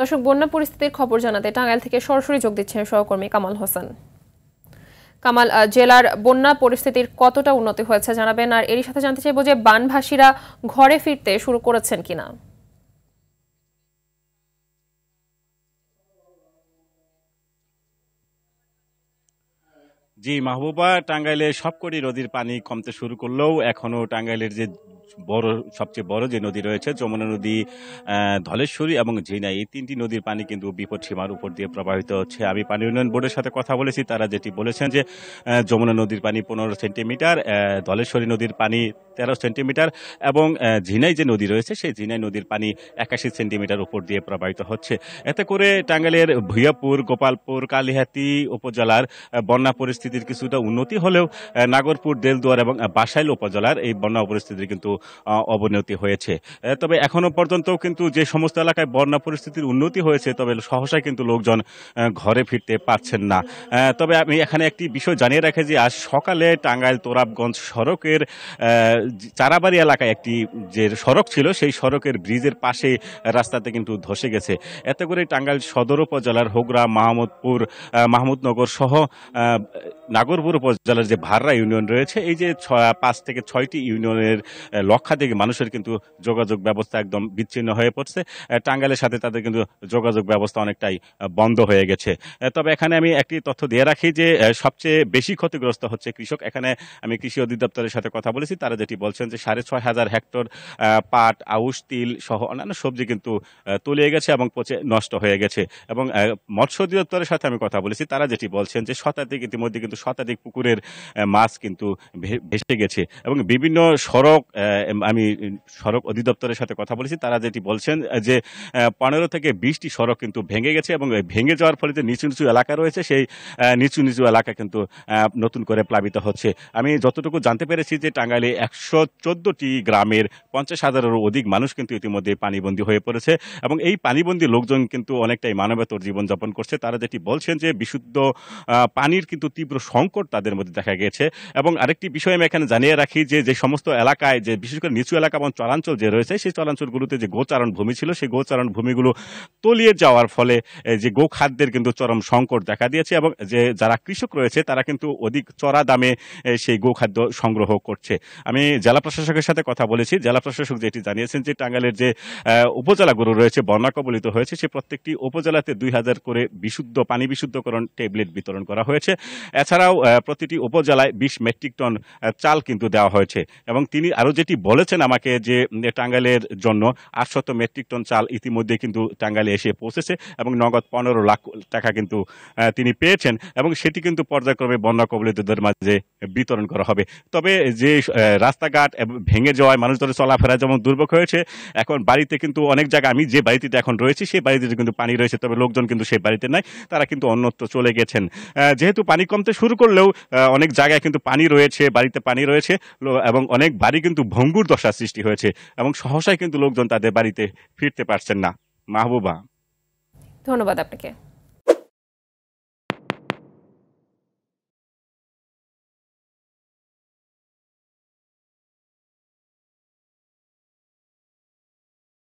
দর্শক বন্যা পরিস্থিতির খবর জানাতে টাঙ্গাইল থেকে সরাসরি যোগ দিচ্ছেন সহকর্মী কামাল হোসেন কামাল জেলার বন্যা পরিস্থিতির কতটা উন্নতি হয়েছে জানাবেন আর এরই সাথে জানতে চাইব যে বানভাসীরা ঘরে ফিরতে শুরু করেছেন কিনা জি মাহবুবা টাঙ্গাইলে সবকটি নদীর পানি কমতে শুরু করলেও এখনও টাঙ্গাইলের যে বড় সবচেয়ে বড় যে নদী রয়েছে যমুনা নদী ধলেশ্বরী এবং ঝিনাই এই তিনটি নদীর পানি কিন্তু বিপদ সীমার উপর দিয়ে প্রবাহিত হচ্ছে আমি পানি উন্নয়ন বোর্ডের সাথে কথা বলেছি তারা যেটি বলেছেন যে যমুনা নদীর পানি পনেরো সেন্টিমিটার ধলেশ্বরী নদীর পানি তেরো সেন্টিমিটার এবং ঝিনাই যে নদী রয়েছে সেই ঝিনাই নদীর পানি একাশি সেন্টিমিটার উপর দিয়ে প্রবাহিত হচ্ছে এতে করে টাঙ্গাইলের ভূয়াপুর গোপালপুর কালিহাতি উপজেলার বন্যা পরিস্থিতির কিছুটা উন্নতি হলেও নাগরপুর দেলদুয়ার এবং বাসাইল উপজেলার এই বন্যা পরিস্থিতির কিন্তু অবনতি হয়েছে তবে এখনো পর্যন্ত কিন্তু যে সমস্ত এলাকায় বন্যা পরিস্থিতির উন্নতি হয়েছে তবে সহসা কিন্তু লোকজন ঘরে ফিরতে পারছেন না তবে আমি এখানে একটি বিষয় জানিয়ে রাখি যে আজ সকালে টাঙ্গাইল তোরাবগঞ্জ সড়কের চারাবাড়ি এলাকায় একটি যে সড়ক ছিল সেই সড়কের ব্রিজের পাশে রাস্তাতে কিন্তু ধসে গেছে এতে করে টাঙ্গাইল সদর উপজেলার হোগরা মাহমুদপুর মাহমুদনগর সহ নাগরপুর উপজেলার যে ভাররা ইউনিয়ন রয়েছে এই যে পাঁচ থেকে ছয়টি ইউনিয়নের লক্ষাধিক মানুষের কিন্তু যোগাযোগ ব্যবস্থা একদম বিচ্ছিন্ন হয়ে পড়ছে টাঙ্গাইলের সাথে তাদের কিন্তু যোগাযোগ ব্যবস্থা অনেকটাই বন্ধ হয়ে গেছে তবে এখানে আমি একটি তথ্য দিয়ে রাখি যে সবচেয়ে বেশি ক্ষতিগ্রস্ত হচ্ছে কৃষক এখানে আমি কৃষি অধিদপ্তরের সাথে কথা বলেছি তারা যেটি বলছেন যে সাড়ে ছয় হাজার হেক্টর পাট আউশ তিল সহ অন্যান্য সবজি কিন্তু তলিয়ে গেছে এবং পচে নষ্ট হয়ে গেছে এবং মৎস্য অধিদপ্তরের সাথে আমি কথা বলেছি তারা যেটি বলছেন যে শতাধিক ইতিমধ্যে কিন্তু শতাধিক পুকুরের মাছ কিন্তু ভেসে গেছে এবং বিভিন্ন সড়ক আমি সড়ক অধিদপ্তরের সাথে কথা বলেছি তারা যেটি বলছেন যে পনেরো থেকে বিশটি সড়ক কিন্তু ভেঙে গেছে এবং ভেঙে যাওয়ার ফলে যে নিচু নিচু এলাকা রয়েছে সেই নিচু নিচু এলাকা কিন্তু নতুন করে প্লাবিত হচ্ছে আমি যতটুকু জানতে পেরেছি যে টাঙ্গাইলে একশো চোদ্দোটি গ্রামের পঞ্চাশ হাজারেরও অধিক মানুষ কিন্তু ইতিমধ্যে পানিবন্দী হয়ে পড়েছে এবং এই পানিবন্দী লোকজন কিন্তু অনেকটাই মানবতর জীবনযাপন করছে তারা যেটি বলছেন যে বিশুদ্ধ পানির কিন্তু তীব্র সংকট তাদের মধ্যে দেখা গেছে এবং আরেকটি বিষয় আমি এখানে জানিয়ে রাখি যে যে সমস্ত এলাকায় যে বিশেষ করে নিচু এলাকা এবং চরাঞ্চল যে রয়েছে সেই চরাঞ্চলগুলোতে যে গোচারণ ভূমি ছিল সেই গোচারণ ভূমিগুলো তলিয়ে যাওয়ার ফলে যে গোখাদ্যের কিন্তু চরম সংকট দেখা দিয়েছে এবং যে যারা কৃষক রয়েছে তারা কিন্তু অধিক চড়া দামে সেই গোখাদ্য সংগ্রহ করছে আমি জেলা প্রশাসকের সাথে কথা বলেছি জেলা প্রশাসক যেটি জানিয়েছেন যে টাঙ্গালের যে উপজেলাগুলো রয়েছে বন্যা কবলিত হয়েছে সে প্রত্যেকটি উপজেলাতে দুই হাজার করে বিশুদ্ধ পানি বিশুদ্ধকরণ ট্যাবলেট বিতরণ করা হয়েছে এছাড়াও প্রতিটি উপজেলায় বিশ মেট্রিক টন চাল কিন্তু দেওয়া হয়েছে এবং তিনি আরও যেটি যেটি বলেছেন আমাকে যে টাঙ্গাইলের জন্য আটশত মেট্রিক টন চাল ইতিমধ্যে কিন্তু টাঙ্গাইলে এসে পৌঁছেছে এবং নগদ পনেরো লাখ টাকা কিন্তু তিনি পেয়েছেন এবং সেটি কিন্তু পর্যায়ক্রমে বন্যা কবলিতদের মাঝে বিতরণ করা হবে তবে যে রাস্তাঘাট ভেঙে যাওয়ায় মানুষদের চলাফেরা যেমন দুর্ভোগ হয়েছে এখন বাড়িতে কিন্তু অনেক জায়গায় আমি যে বাড়িতে এখন রয়েছি সেই বাড়িতে কিন্তু পানি রয়েছে তবে লোকজন কিন্তু সেই বাড়িতে নাই তারা কিন্তু অন্যত্র চলে গেছেন যেহেতু পানি কমতে শুরু করলেও অনেক জায়গায় কিন্তু পানি রয়েছে বাড়িতে পানি রয়েছে এবং অনেক বাড়ি কিন্তু ভঙ্গুর দশার সৃষ্টি হয়েছে এবং সহসায় কিন্তু লোকজন তাদের বাড়িতে ফিরতে পারছেন না মাহবুবা ধন্যবাদ আপনাকে